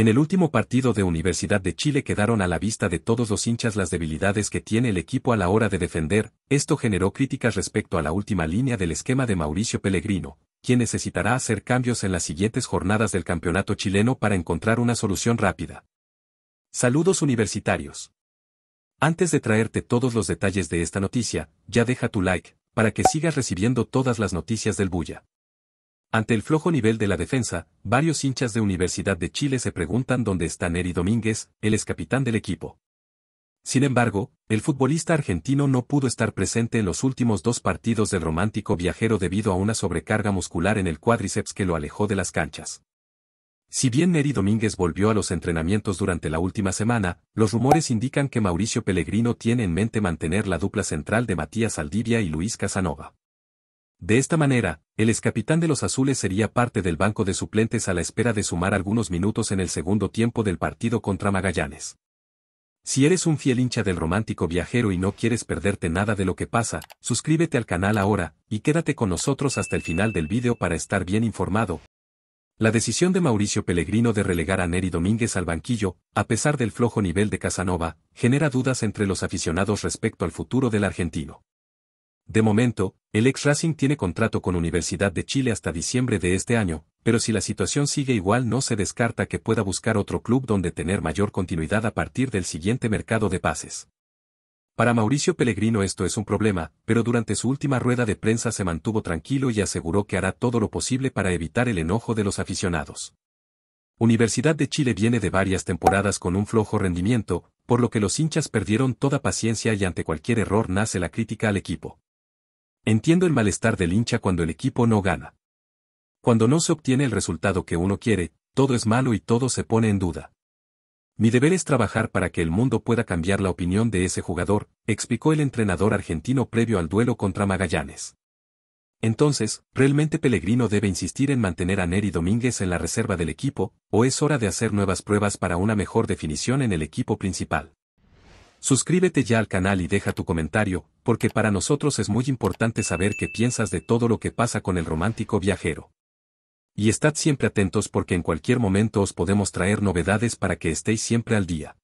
En el último partido de Universidad de Chile quedaron a la vista de todos los hinchas las debilidades que tiene el equipo a la hora de defender, esto generó críticas respecto a la última línea del esquema de Mauricio Pellegrino, quien necesitará hacer cambios en las siguientes jornadas del campeonato chileno para encontrar una solución rápida. Saludos universitarios. Antes de traerte todos los detalles de esta noticia, ya deja tu like, para que sigas recibiendo todas las noticias del Bulla. Ante el flojo nivel de la defensa, varios hinchas de Universidad de Chile se preguntan dónde está Neri Domínguez, el ex capitán del equipo. Sin embargo, el futbolista argentino no pudo estar presente en los últimos dos partidos del romántico viajero debido a una sobrecarga muscular en el cuádriceps que lo alejó de las canchas. Si bien Neri Domínguez volvió a los entrenamientos durante la última semana, los rumores indican que Mauricio Pellegrino tiene en mente mantener la dupla central de Matías Aldivia y Luis Casanova. De esta manera, el excapitán de los azules sería parte del banco de suplentes a la espera de sumar algunos minutos en el segundo tiempo del partido contra Magallanes. Si eres un fiel hincha del romántico viajero y no quieres perderte nada de lo que pasa, suscríbete al canal ahora, y quédate con nosotros hasta el final del vídeo para estar bien informado. La decisión de Mauricio Pellegrino de relegar a Neri Domínguez al banquillo, a pesar del flojo nivel de Casanova, genera dudas entre los aficionados respecto al futuro del argentino. De momento, el ex Racing tiene contrato con Universidad de Chile hasta diciembre de este año, pero si la situación sigue igual no se descarta que pueda buscar otro club donde tener mayor continuidad a partir del siguiente mercado de pases. Para Mauricio Pellegrino esto es un problema, pero durante su última rueda de prensa se mantuvo tranquilo y aseguró que hará todo lo posible para evitar el enojo de los aficionados. Universidad de Chile viene de varias temporadas con un flojo rendimiento, por lo que los hinchas perdieron toda paciencia y ante cualquier error nace la crítica al equipo. Entiendo el malestar del hincha cuando el equipo no gana. Cuando no se obtiene el resultado que uno quiere, todo es malo y todo se pone en duda. Mi deber es trabajar para que el mundo pueda cambiar la opinión de ese jugador, explicó el entrenador argentino previo al duelo contra Magallanes. Entonces, ¿realmente Pellegrino debe insistir en mantener a Neri Domínguez en la reserva del equipo, o es hora de hacer nuevas pruebas para una mejor definición en el equipo principal? Suscríbete ya al canal y deja tu comentario, porque para nosotros es muy importante saber qué piensas de todo lo que pasa con el romántico viajero. Y estad siempre atentos porque en cualquier momento os podemos traer novedades para que estéis siempre al día.